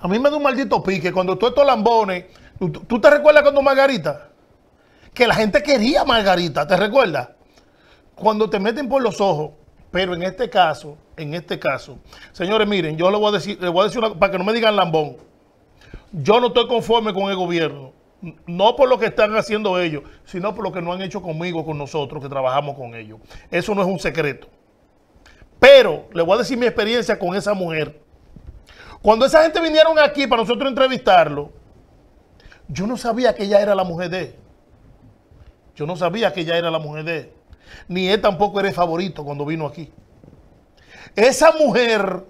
A mí me da un maldito pique cuando tú estos lambones. ¿Tú, te recuerdas cuando Margarita? Que la gente quería Margarita, ¿te recuerdas? Cuando te meten por los ojos. Pero en este caso, en este caso, señores, miren, yo les voy a decir, les voy a decir para que no me digan lambón. Yo no estoy conforme con el gobierno. No por lo que están haciendo ellos, sino por lo que no han hecho conmigo, con nosotros que trabajamos con ellos. Eso no es un secreto. Pero le voy a decir mi experiencia con esa mujer. Cuando esa gente vinieron aquí para nosotros entrevistarlo, yo no sabía que ella era la mujer de él. Yo no sabía que ella era la mujer de él. Ni él tampoco era el favorito cuando vino aquí. Esa mujer,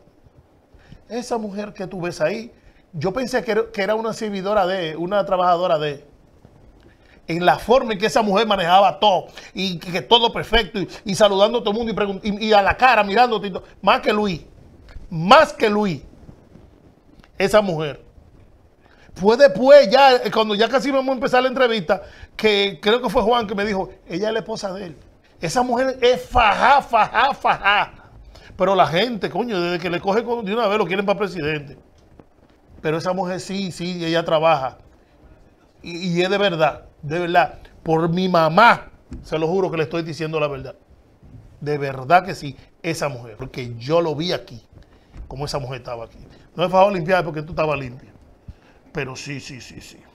esa mujer que tú ves ahí, yo pensé que era una servidora de, él, una trabajadora de. En la forma en que esa mujer manejaba todo, y que todo perfecto, y, saludando a todo el mundo, y a la cara mirándote, más que Luis, más que Luis esa mujer. Fue después, ya, eh, cuando ya casi vamos a empezar la entrevista, que creo que fue Juan que me dijo, ella es la esposa de él. Esa mujer es faja, fajá, fajá. Pero la gente, coño, desde que le coge de una vez lo quieren para presidente. Pero esa mujer sí, sí, ella trabaja. Y, y es de verdad, de verdad. Por mi mamá, se lo juro que le estoy diciendo la verdad. De verdad que sí, esa mujer. Porque yo lo vi aquí como esa mujer estaba aquí. No me fajó limpiar porque tú estabas limpia. Pero sí, sí, sí, sí.